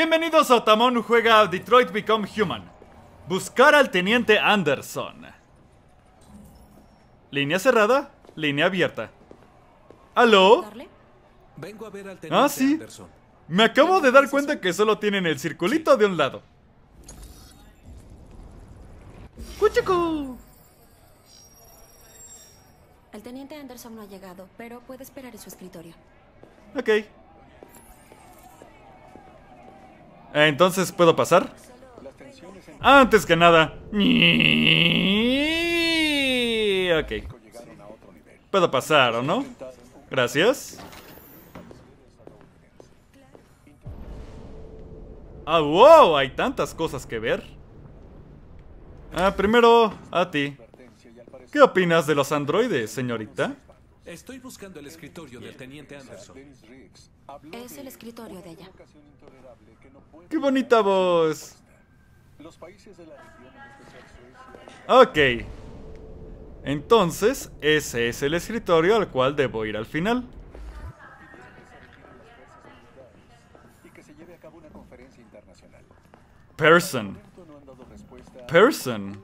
Bienvenidos a Otamon juega Detroit Become Human. Buscar al teniente Anderson. Línea cerrada, línea abierta. ¿Aló? a ah, sí. Me acabo de dar cuenta que solo tienen el circulito de un lado. ¡Cuchico! El teniente Anderson no ha llegado, pero puede esperar en su escritorio. Ok. Entonces, ¿puedo pasar? Antes que nada... Ok. Puedo pasar, ¿o no? Gracias. Ah, wow, hay tantas cosas que ver. Ah, primero, a ti. ¿Qué opinas de los androides, señorita? Estoy buscando el escritorio del teniente Anderson. Es el escritorio de ella. ¡Qué bonita voz! Ok. Entonces, ese es el escritorio al cual debo ir al final. Person. Este Person.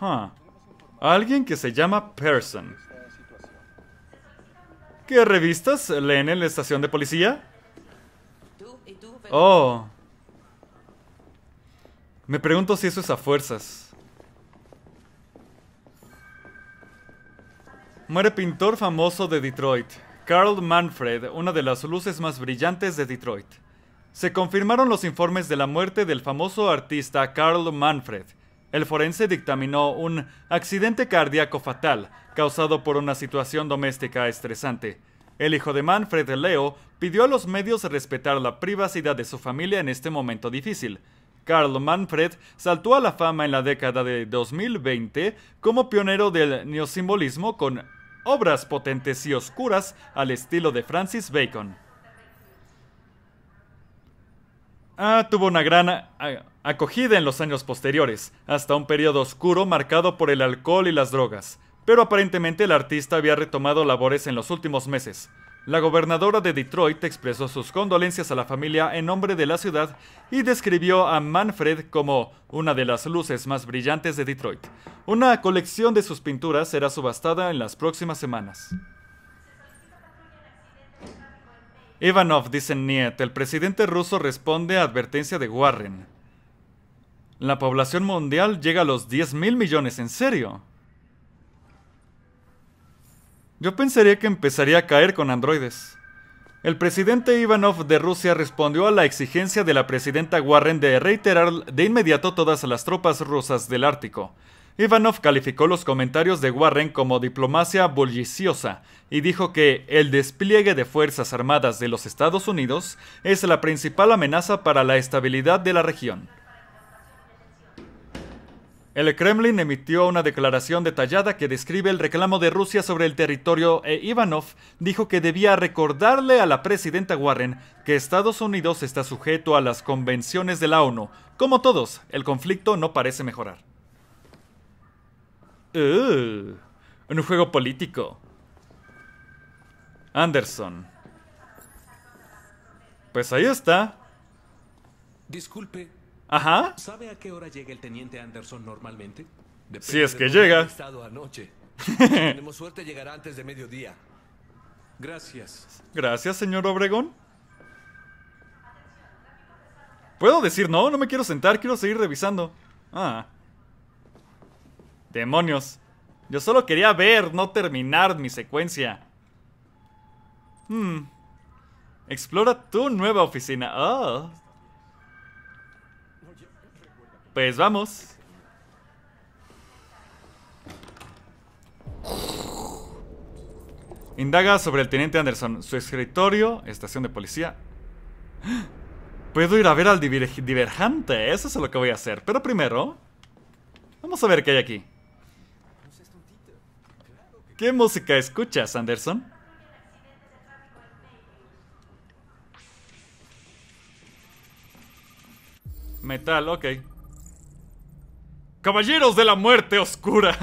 Huh alguien que se llama Person. ¿Qué revistas leen en la estación de policía? Oh. Me pregunto si eso es a fuerzas. Muere pintor famoso de Detroit, Carl Manfred, una de las luces más brillantes de Detroit. Se confirmaron los informes de la muerte del famoso artista Carl Manfred, el forense dictaminó un accidente cardíaco fatal causado por una situación doméstica estresante. El hijo de Manfred Leo pidió a los medios respetar la privacidad de su familia en este momento difícil. Carl Manfred saltó a la fama en la década de 2020 como pionero del neosimbolismo con obras potentes y oscuras al estilo de Francis Bacon. Ah, tuvo una gran... Ah, acogida en los años posteriores, hasta un periodo oscuro marcado por el alcohol y las drogas, pero aparentemente el artista había retomado labores en los últimos meses. La gobernadora de Detroit expresó sus condolencias a la familia en nombre de la ciudad y describió a Manfred como una de las luces más brillantes de Detroit. Una colección de sus pinturas será subastada en las próximas semanas. Ivanov dice Niet, el presidente ruso, responde a advertencia de Warren. La población mundial llega a los 10 mil millones, ¿en serio? Yo pensaría que empezaría a caer con androides. El presidente Ivanov de Rusia respondió a la exigencia de la presidenta Warren de reiterar de inmediato todas las tropas rusas del Ártico. Ivanov calificó los comentarios de Warren como diplomacia bulliciosa y dijo que el despliegue de Fuerzas Armadas de los Estados Unidos es la principal amenaza para la estabilidad de la región. El Kremlin emitió una declaración detallada que describe el reclamo de Rusia sobre el territorio e Ivanov dijo que debía recordarle a la presidenta Warren que Estados Unidos está sujeto a las convenciones de la ONU. Como todos, el conflicto no parece mejorar. Uh, un juego político. Anderson. Pues ahí está. Disculpe, Ajá. ¿Sabe a qué hora llega el teniente Anderson normalmente? si es que llega. Estado anoche. Tenemos suerte llegará antes de mediodía. Gracias. Gracias, señor Obregón. ¿Puedo decir no? No me quiero sentar, quiero seguir revisando. Ah. Demonios. Yo solo quería ver, no terminar mi secuencia. Hmm. Explora tu nueva oficina. Oh, pues vamos. Indaga sobre el teniente Anderson, su escritorio, estación de policía. Puedo ir a ver al divergente, eso es lo que voy a hacer. Pero primero, vamos a ver qué hay aquí. ¿Qué música escuchas, Anderson? Metal, ok. Caballeros de la Muerte Oscura.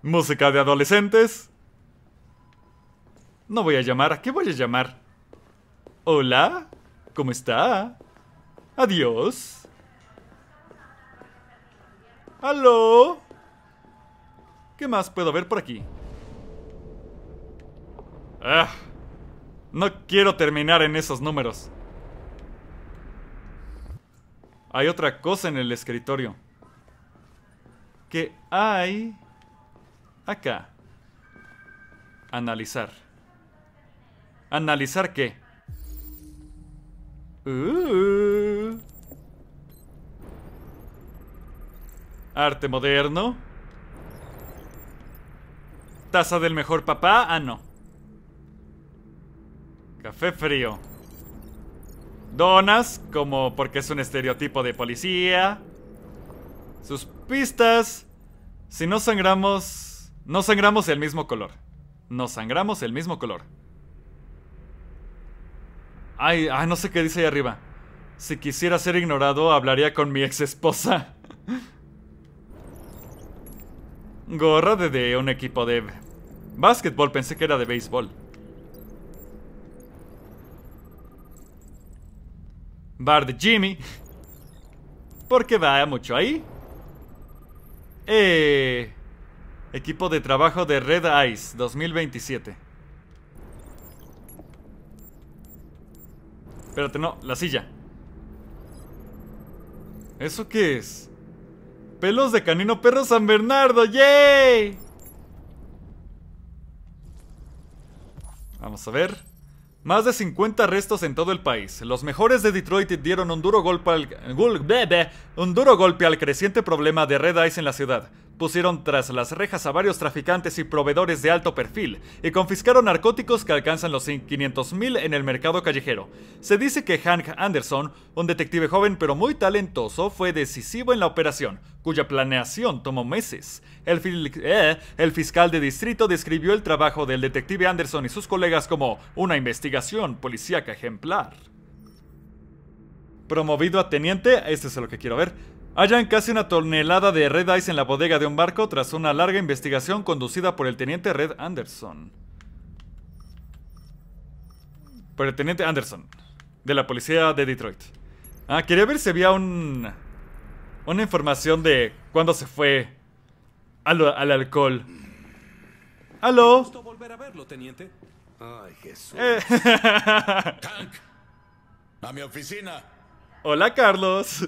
Música de adolescentes. No voy a llamar. ¿A qué voy a llamar? Hola. ¿Cómo está? Adiós. ¿Aló? ¿Qué más puedo ver por aquí? Ah, no quiero terminar en esos números. Hay otra cosa en el escritorio. Que hay... Acá. Analizar. ¿Analizar qué? Uh. Arte moderno. Taza del mejor papá. Ah, no. Café frío. Donas, como porque es un estereotipo de policía. Sus pistas. Si no sangramos... No sangramos el mismo color. No sangramos el mismo color. Ay, ay, ah, no sé qué dice ahí arriba. Si quisiera ser ignorado, hablaría con mi ex esposa. Gorra de, de un equipo de básquetbol, pensé que era de béisbol. bar de Jimmy. Porque va mucho ahí. Eh, equipo de trabajo de Red Eyes 2027. Espérate, no, la silla. ¿Eso qué es? Pelos de canino perro San Bernardo, ¡yay! Vamos a ver. Más de 50 restos en todo el país. Los mejores de Detroit dieron un duro golpe al, un duro golpe al creciente problema de Red Ice en la ciudad. Pusieron tras las rejas a varios traficantes y proveedores de alto perfil y confiscaron narcóticos que alcanzan los 500.000 en el mercado callejero. Se dice que Hank Anderson, un detective joven pero muy talentoso, fue decisivo en la operación, cuya planeación tomó meses. El, eh, el fiscal de distrito describió el trabajo del detective Anderson y sus colegas como una investigación policíaca ejemplar. Promovido a teniente, este es lo que quiero ver, Hayan casi una tonelada de Red Ice en la bodega de un barco tras una larga investigación conducida por el teniente Red Anderson. Por el teniente Anderson, de la policía de Detroit. Ah, quería ver si había un. Una información de cuándo se fue al, alcohol. ¡Aló! volver a verlo, teniente. Ay, Jesús. Eh. a mi oficina. Hola, Carlos.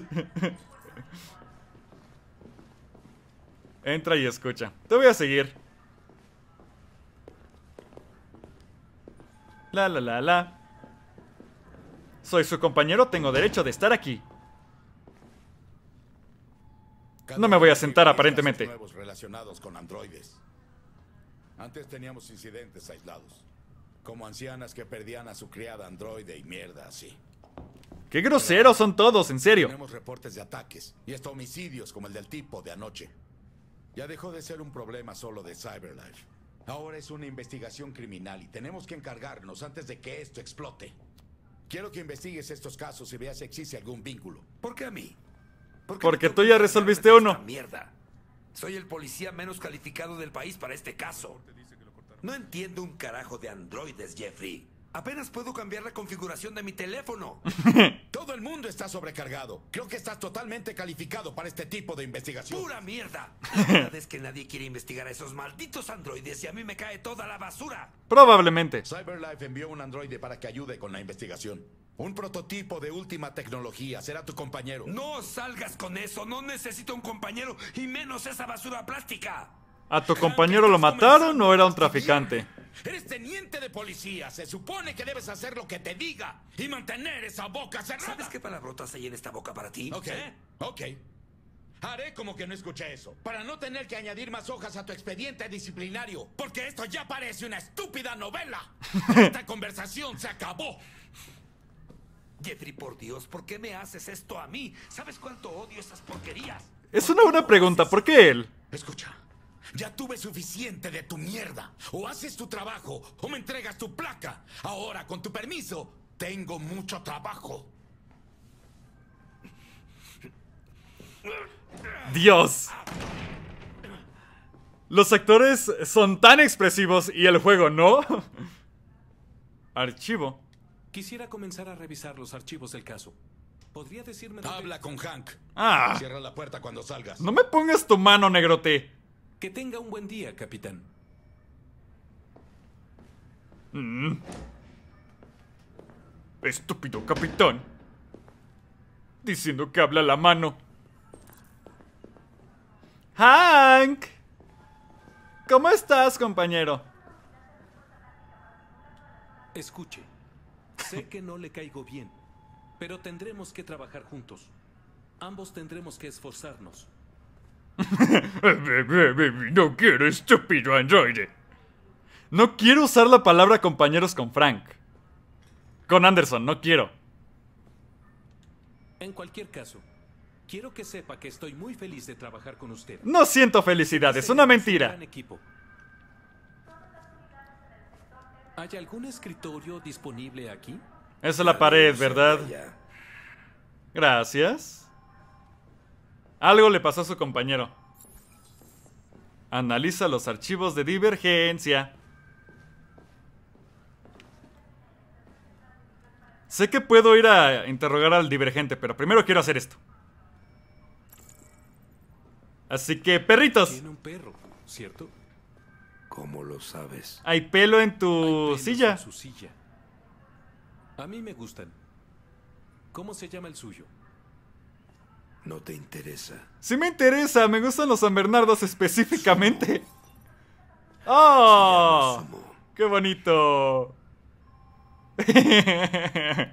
Entra y escucha. Te voy a seguir. La la la la. Soy su compañero, tengo derecho de estar aquí. No me voy a sentar aparentemente. Antes teníamos incidentes aislados, como ancianas que perdían a su criada androide y mierda así. Qué groseros son todos, en serio. Tenemos reportes de ataques y hasta homicidios como el del tipo de anoche. Ya dejó de ser un problema solo de Cyberlife. Ahora es una investigación criminal y tenemos que encargarnos antes de que esto explote. Quiero que investigues estos casos y veas si existe algún vínculo. ¿Por qué a mí? Porque tú ya resolviste uno. Mierda. Soy el policía menos calificado del país para este caso. No entiendo un carajo de androides, Jeffrey. Apenas puedo cambiar la configuración de mi teléfono. Todo el mundo está sobrecargado. Creo que estás totalmente calificado para este tipo de investigación. ¡Pura mierda! La es que nadie quiere investigar a esos malditos androides y a mí me cae toda la basura. Probablemente. CyberLife envió un androide para que ayude con la investigación. Un prototipo de última tecnología será tu compañero. No salgas con eso. No necesito un compañero y menos esa basura plástica. ¿A tu compañero lo mataron o era un traficante? Eres teniente de policía. Se supone que debes hacer lo que te diga y mantener esa boca cerrada. ¿Sabes qué palabrotas hay en esta boca para ti? Ok, ok. Haré como que no escuché eso, para no tener que añadir más hojas a tu expediente disciplinario, porque esto ya parece una estúpida novela. Esta conversación se acabó. Jeffrey, por Dios, ¿por qué me haces esto a mí? ¿Sabes cuánto odio esas porquerías? Es una buena pregunta, ¿por qué él? Escucha, ya tuve suficiente de tu mierda. O haces tu trabajo o me entregas tu placa. Ahora, con tu permiso, tengo mucho trabajo. Dios. Los actores son tan expresivos y el juego no. Archivo. Quisiera comenzar a revisar los archivos del caso. ¿Podría decirme Habla con Hank. Ah. Cierra la puerta cuando salgas. No me pongas tu mano, negrote. Que tenga un buen día, capitán. Mm. Estúpido capitán. Diciendo que habla la mano. Hank. ¿Cómo estás, compañero? Escuche. Sé que no le caigo bien, pero tendremos que trabajar juntos. Ambos tendremos que esforzarnos. no quiero, estúpido androide. No quiero usar la palabra compañeros con Frank. Con Anderson, no quiero. En cualquier caso, quiero que sepa que estoy muy feliz de trabajar con usted. No siento felicidad, este es una mentira. ¿Hay algún escritorio disponible aquí? Esa es la pared, ¿verdad? Gracias. Algo le pasó a su compañero. Analiza los archivos de divergencia. Sé que puedo ir a interrogar al divergente, pero primero quiero hacer esto. Así que, perritos. Tiene un perro, ¿cierto? ¿Cómo lo sabes? Hay pelo en tu silla. silla. A mí me gustan. ¿Cómo se llama el suyo? No te interesa. Sí me interesa, me gustan los San Bernardos específicamente. ¡Oh! ¡Qué bonito!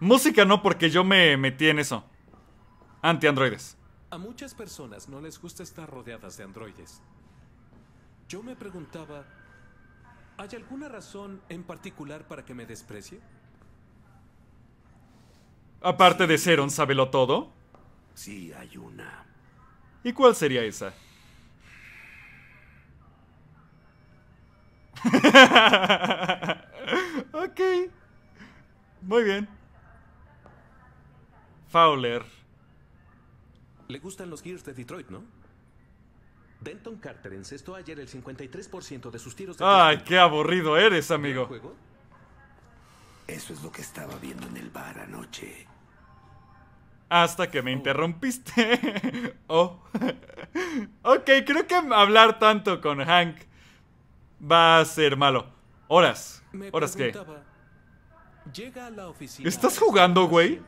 Música no, porque yo me metí en eso. Anti-androides. A muchas personas no les gusta estar rodeadas de androides. Yo me preguntaba, ¿hay alguna razón en particular para que me desprecie? Aparte de ser un sábelo todo. Sí, hay una. ¿Y cuál sería esa? ok. Muy bien. Fowler. Le gustan los Gears de Detroit, ¿no? Denton Carter encestó ayer el 53% de sus tiros de Ay, qué aburrido eres, amigo. Eso es lo que estaba viendo en el bar anoche. Hasta que me interrumpiste. oh. ok, creo que hablar tanto con Hank va a ser malo. Horas. ¿Horas qué? ¿Estás jugando, güey?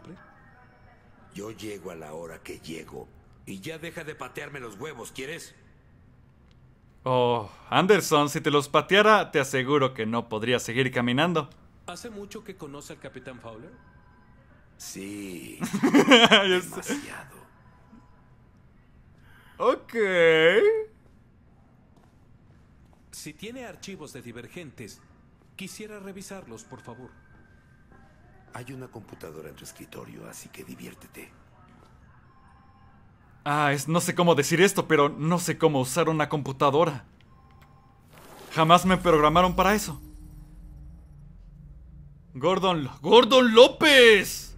Yo llego a la hora que llego. Y ya deja de patearme los huevos, ¿quieres? Oh, Anderson, si te los pateara, te aseguro que no podría seguir caminando. ¿Hace mucho que conoce al Capitán Fowler? Sí. demasiado. ok. Si tiene archivos de divergentes, quisiera revisarlos, por favor. Hay una computadora en tu escritorio, así que diviértete. Ah, es, no sé cómo decir esto, pero no sé cómo usar una computadora. Jamás me programaron para eso. Gordon, Gordon López.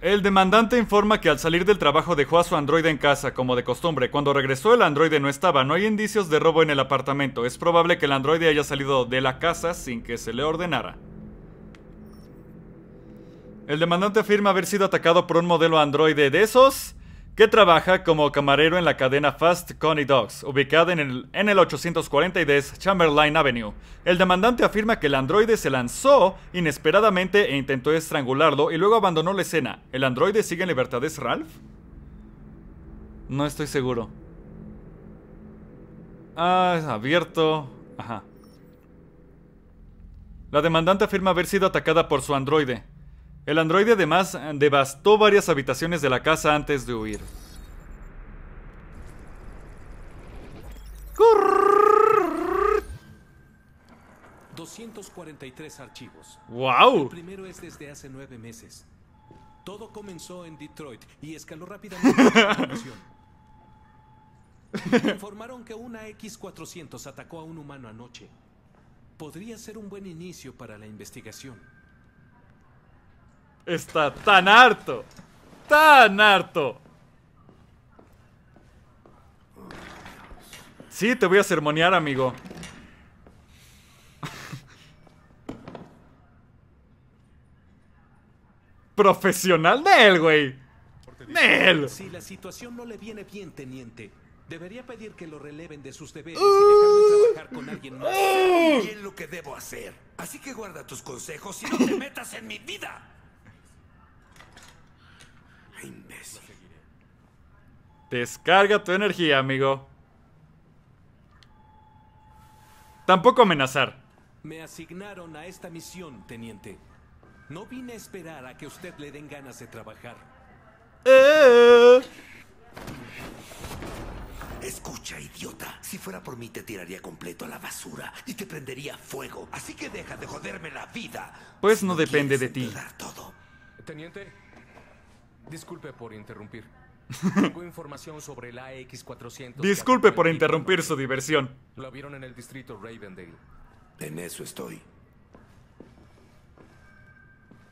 El demandante informa que al salir del trabajo dejó a su androide en casa, como de costumbre. Cuando regresó el androide no estaba, no hay indicios de robo en el apartamento. Es probable que el androide haya salido de la casa sin que se le ordenara. El demandante afirma haber sido atacado por un modelo androide de esos que trabaja como camarero en la cadena Fast Coney Dogs, ubicada en el, en el 840 Chamberlain Avenue. El demandante afirma que el androide se lanzó inesperadamente e intentó estrangularlo y luego abandonó la escena. ¿El androide sigue en libertad? ¿Es Ralph? No estoy seguro. Ah, es abierto. Ajá. La demandante afirma haber sido atacada por su androide. El androide además devastó varias habitaciones de la casa antes de huir. 243 archivos. ¡Wow! El primero es desde hace nueve meses. Todo comenzó en Detroit y escaló rápidamente. la Informaron que una X-400 atacó a un humano anoche. Podría ser un buen inicio para la investigación está tan harto. Tan harto. Sí, te voy a sermonear, amigo. Profesional, él, güey. Nel. Si la situación no le viene bien, teniente, Debería pedir que lo releven de sus deberes y de trabajar con alguien más. lo que debo hacer. Así que guarda tus consejos y no te metas en mi vida. Descarga tu energía, amigo. Tampoco amenazar. Me asignaron a esta misión, teniente. No vine a esperar a que usted le den ganas de trabajar. Eh. Escucha, idiota. Si fuera por mí, te tiraría completo a la basura y te prendería fuego. Así que deja de joderme la vida. Pues no, depende de ti. Teniente, disculpe por interrumpir información sobre la X400. Disculpe por interrumpir su diversión. Lo vieron en el distrito Ravendale. En eso estoy.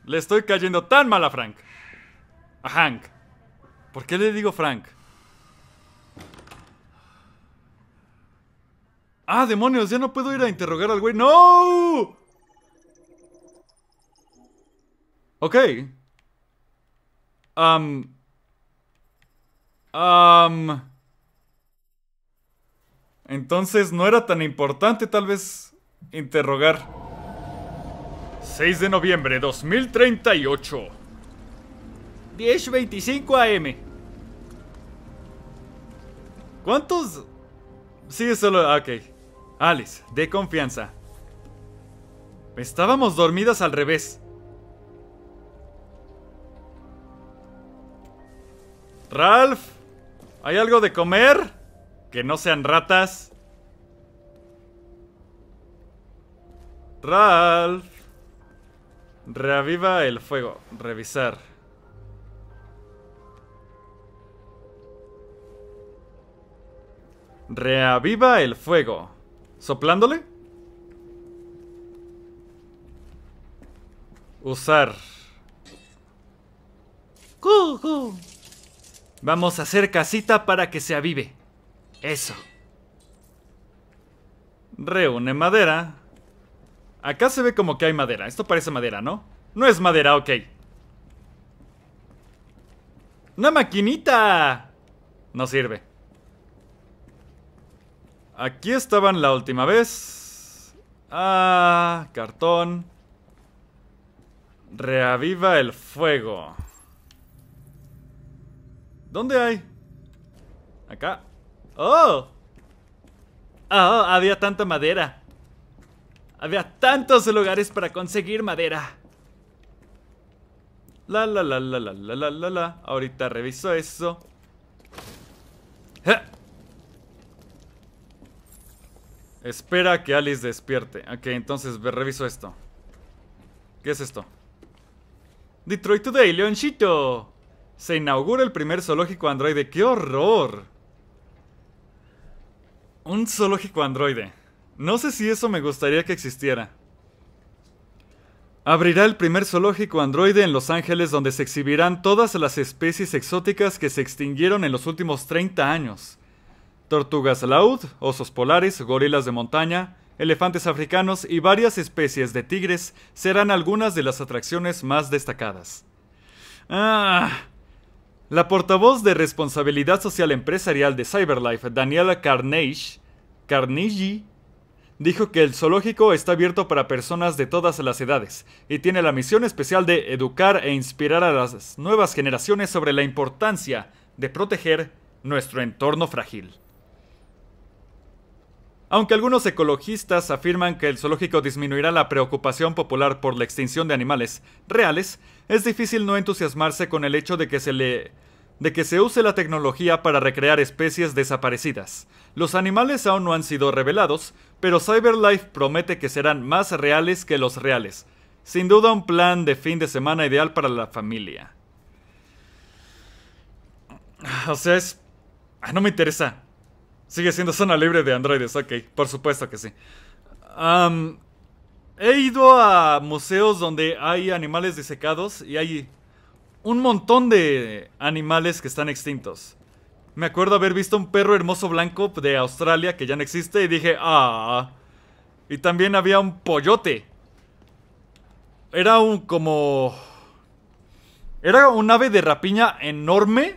Le estoy cayendo tan mal a Frank. A Hank. ¿Por qué le digo Frank? Ah, demonios, ya no puedo ir a interrogar al güey. ¡No! Ok. Um, Um, entonces no era tan importante tal vez interrogar. 6 de noviembre 2038. 10.25 AM. ¿Cuántos? Sí, solo... Ah, ok. Alice, de confianza. Estábamos dormidas al revés. Ralph. ¿Hay algo de comer? Que no sean ratas. Ralph. Reaviva el fuego. Revisar. Reaviva el fuego. ¿Soplándole? Usar. Vamos a hacer casita para que se avive. Eso. Reúne madera. Acá se ve como que hay madera. Esto parece madera, ¿no? No es madera, ok. ¡Una maquinita! No sirve. Aquí estaban la última vez. Ah, cartón. Reaviva el fuego. ¿Dónde hay? Acá. ¡Oh! ¡Oh! Había tanta madera. Había tantos lugares para conseguir madera. La la la la la la la la la. Ahorita reviso eso. Espera que Alice despierte. Ok, entonces reviso esto. ¿Qué es esto? Detroit Today, leoncito. Se inaugura el primer zoológico androide. ¡Qué horror! Un zoológico androide. No sé si eso me gustaría que existiera. Abrirá el primer zoológico androide en Los Ángeles donde se exhibirán todas las especies exóticas que se extinguieron en los últimos 30 años. Tortugas laud, osos polares, gorilas de montaña, elefantes africanos y varias especies de tigres serán algunas de las atracciones más destacadas. Ah, la portavoz de Responsabilidad Social Empresarial de CyberLife, Daniela Carnage, Carnegie, dijo que el zoológico está abierto para personas de todas las edades y tiene la misión especial de educar e inspirar a las nuevas generaciones sobre la importancia de proteger nuestro entorno frágil. Aunque algunos ecologistas afirman que el zoológico disminuirá la preocupación popular por la extinción de animales reales, es difícil no entusiasmarse con el hecho de que se le de que se use la tecnología para recrear especies desaparecidas. Los animales aún no han sido revelados, pero CyberLife promete que serán más reales que los reales. Sin duda un plan de fin de semana ideal para la familia. O sea, es... Ah, no me interesa. Sigue siendo zona libre de androides, ok, por supuesto que sí. he ido a museos donde hay animales disecados y hay un montón de animales que están extintos. Me acuerdo haber visto un perro hermoso blanco de Australia que ya no existe y dije, ah. Y también había un pollote. Era un como... Era un ave de rapiña enorme.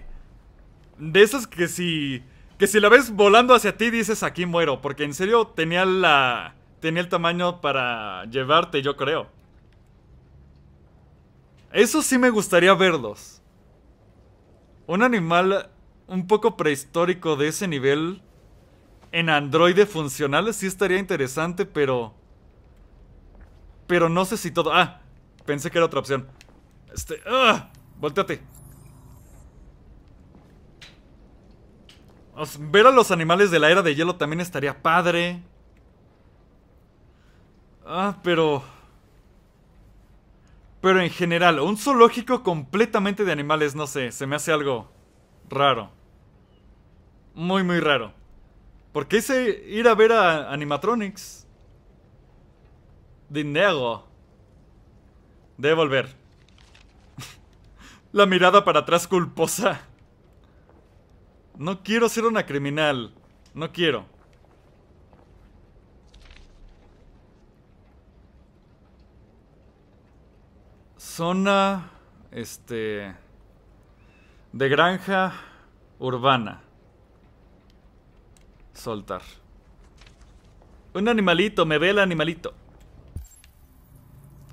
De esas que si que si la ves volando hacia ti, dices aquí muero. Porque en serio tenía la. Tenía el tamaño para llevarte, yo creo. Eso sí me gustaría verlos. Un animal un poco prehistórico de ese nivel en androide funcional sí estaría interesante, pero... Pero no sé si todo... Ah, pensé que era otra opción. Este... ¡Ah! Volteate. Ver a los animales de la era de hielo también estaría padre. Ah, pero... Pero en general, un zoológico completamente de animales, no sé, se me hace algo raro. Muy, muy raro. ¿Por qué hice ir a ver a animatronics? Dinero. volver La mirada para atrás culposa. No quiero ser una criminal. No quiero. Zona, este, de granja urbana. Soltar. Un animalito, me ve el animalito.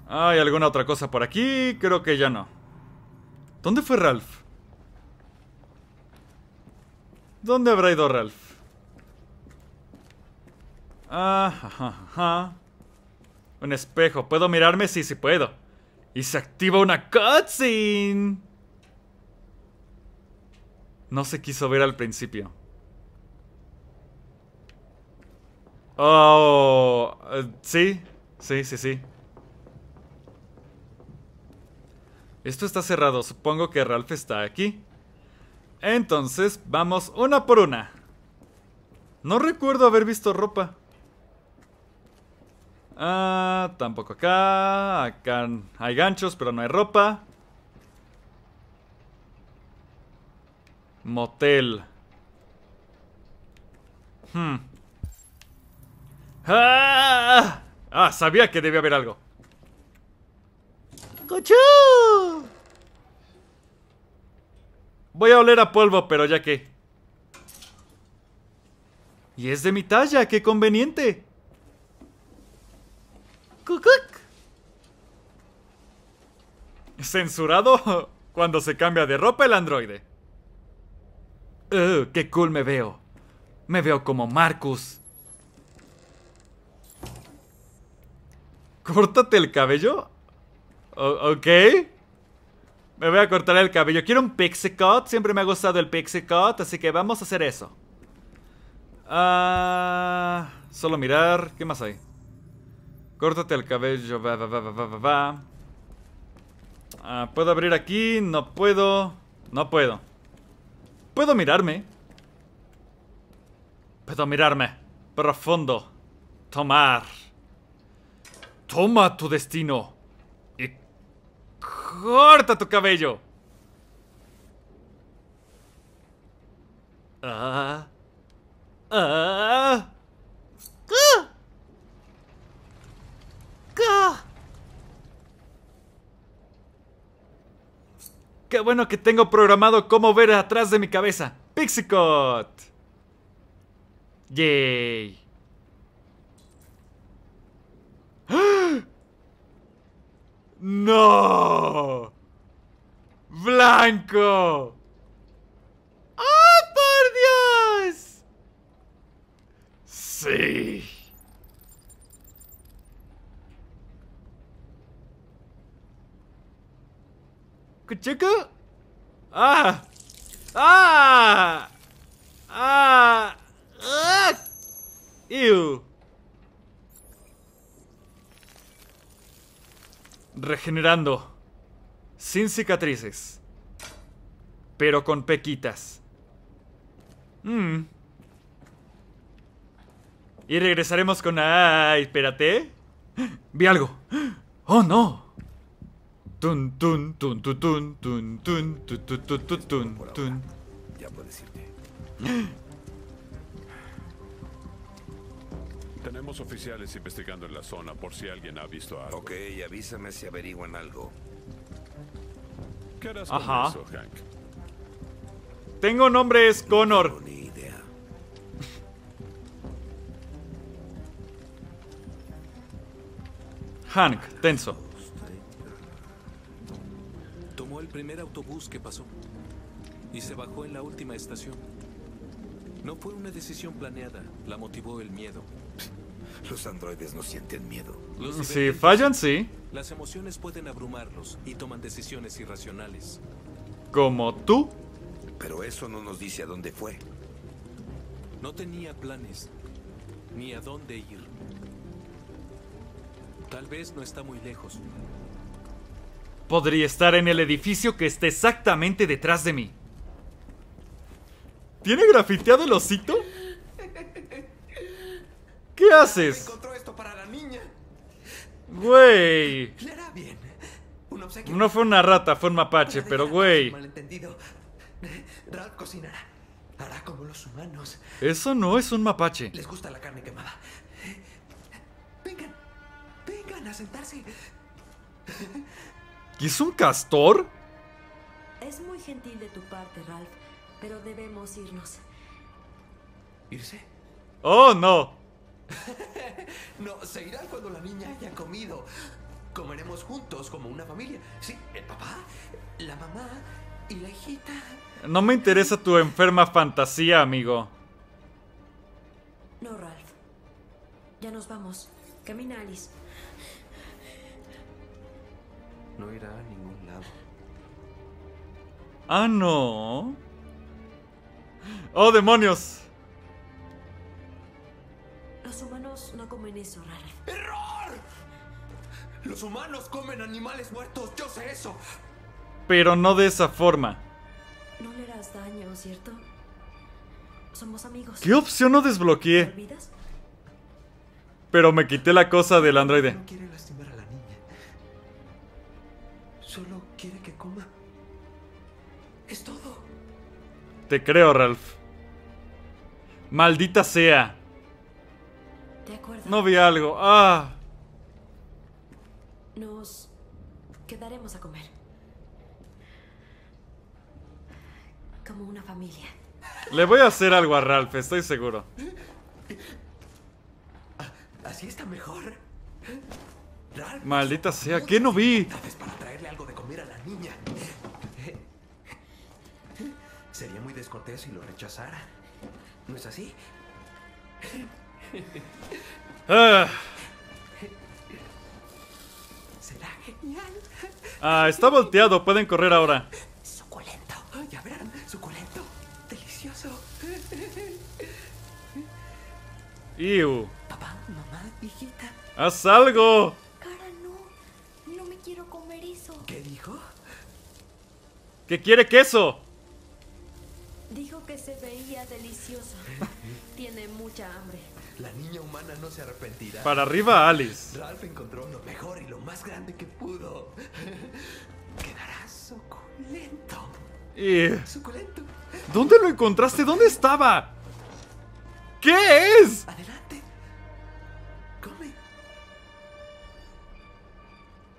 ¿Hay alguna otra cosa por aquí? Creo que ya no. ¿Dónde fue Ralph? ¿Dónde habrá ido Ralph? Ah, ja, Un espejo. ¿Puedo mirarme? Sí, sí puedo. Y se activa una cutscene. No se quiso ver al principio. Oh, eh, sí, sí, sí, sí. Esto está cerrado. Supongo que Ralph está aquí. Entonces, vamos una por una. No recuerdo haber visto ropa. Ah, tampoco acá. Acá hay ganchos, pero no hay ropa. Motel. Hmm. ¡Ah! ah, sabía que debía haber algo. ¡Cochú! Voy a oler a polvo, pero ya qué. Y es de mi talla, qué conveniente. ¡Cucuc! Censurado cuando se cambia de ropa el androide. ¡Qué cool me veo! Me veo como Marcus. ¿Córtate el cabello? O ok. Me voy a cortar el cabello. Quiero un pixie cut. Siempre me ha gustado el pixie cut. Así que vamos a hacer eso. Ah, solo mirar. ¿Qué más hay? Córtate el cabello. Va, va, va, va, va, va. Ah, ¿Puedo abrir aquí? No puedo. No puedo. Puedo mirarme. Puedo mirarme. Profundo. Tomar. Toma tu destino. Corta tu cabello. Ah. Ah. Qué bueno que tengo programado cómo ver atrás de mi cabeza. Pixicot. Yay. ¡Ah! No. ¡Ah, por Dios! Sí. ¿Cuchico? ¡Ah! ¡Ah! ¡Ah! ¡Ah! ¡Ew! Regenerando. Sin cicatrices pero con pequitas. Mm. Y regresaremos con... ¡Ay, espérate! Vi algo. ¡Oh, no! Tun, tun, tun, tun, tun, tun, tun, tun, Ya Tenemos oficiales investigando en la zona por si alguien ha visto algo. Ok, avísame si averiguan algo. ¿Qué harás Ajá. eso, Hank? Tengo nombre, es Connor. ni idea. Hank, tenso. Tomó el primer autobús que pasó y se bajó en la última estación. No fue una decisión planeada, la motivó el miedo. Los androides no sienten miedo. si fallan, sí. Las emociones pueden abrumarlos y toman decisiones irracionales. Como tú. Pero eso no nos dice a dónde fue. No tenía planes, ni a dónde ir. Tal vez no está muy lejos. Podría estar en el edificio que está exactamente detrás de mí. ¿Tiene grafiteado el osito? ¿Qué haces? Güey. No fue una rata, fue un mapache, pero güey. Ralph cocinará. Hará como los humanos. Eso no es un mapache. Les gusta la carne quemada. Vengan, vengan a sentarse. ¿Y es un castor? Es muy gentil de tu parte, Ralph, pero debemos irnos. ¿Irse? Oh, no. no, se irá cuando la niña haya comido. Comeremos juntos como una familia. Sí, el papá, la mamá y la hijita. No me interesa tu enferma fantasía, amigo. No, Ralph. Ya nos vamos. Camina, Alice. No irá a ningún lado. Ah, no. ¡Oh, demonios! Los humanos no comen eso, Ralph. ¡Error! Los humanos comen animales muertos, yo sé eso. Pero no de esa forma. No le harás daño, ¿cierto? Somos amigos. ¿Qué opción no desbloqueé? Pero me quité la cosa del androide. Solo quiere que coma. Es todo. Te creo, Ralph. Maldita sea. No vi algo. Ah. Nos quedaremos a comer. una familia. Le voy a hacer algo a Ralph, estoy seguro. Así está mejor. Maldita sea, ¿qué no vi? para traerle algo de comer a la niña. Sería muy descortés si lo rechazara. ¿No es así? Ah. ah, está volteado, pueden correr ahora. Iu. Papá, mamá, hijita. ¡Haz algo! Cara, no. No me quiero comer eso. ¿Qué dijo? ¿Qué quiere queso? Dijo que se veía delicioso. Tiene mucha hambre. La niña humana no se arrepentirá. Para arriba, Alice. Ralph encontró lo mejor y lo más grande que pudo. Quedará suculento. Y... Suculento. ¿Dónde lo encontraste? ¿Dónde estaba? ¿Qué es? Adelante. Come.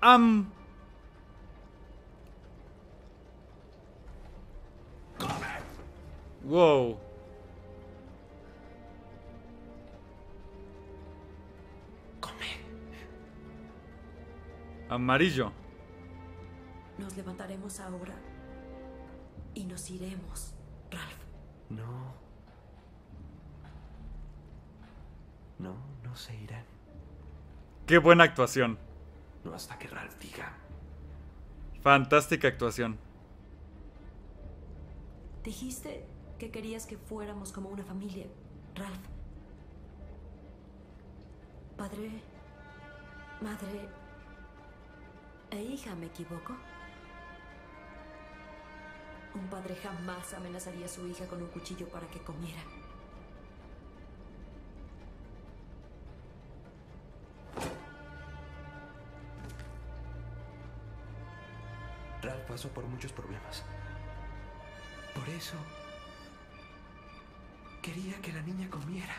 Um. Come. Wow. Amarillo. Nos levantaremos ahora y nos iremos, Ralph. No. No, no se irán. Qué buena actuación. No hasta que Ralph diga. Fantástica actuación. Dijiste que querías que fuéramos como una familia, Ralph. Padre, madre e hija, ¿me equivoco? Un padre jamás amenazaría a su hija con un cuchillo para que comiera. Ralph pasó por muchos problemas. Por eso quería que la niña comiera.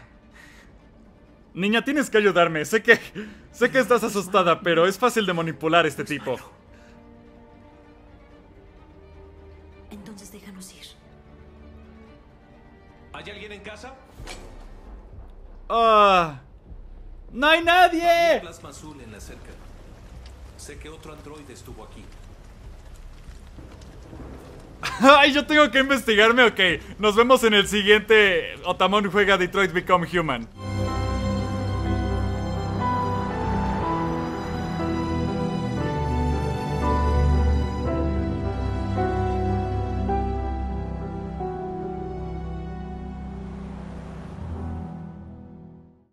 Niña, tienes que ayudarme. Sé que sé que estás asustada, pero es fácil de manipular este tipo. Entonces déjanos ir. ¿Hay alguien en casa? Ah, ¡No hay nadie! Plasma azul en la cerca. Sé que otro androide estuvo aquí. Ay, yo tengo que investigarme, ok. Nos vemos en el siguiente Otamon juega Detroit Become Human.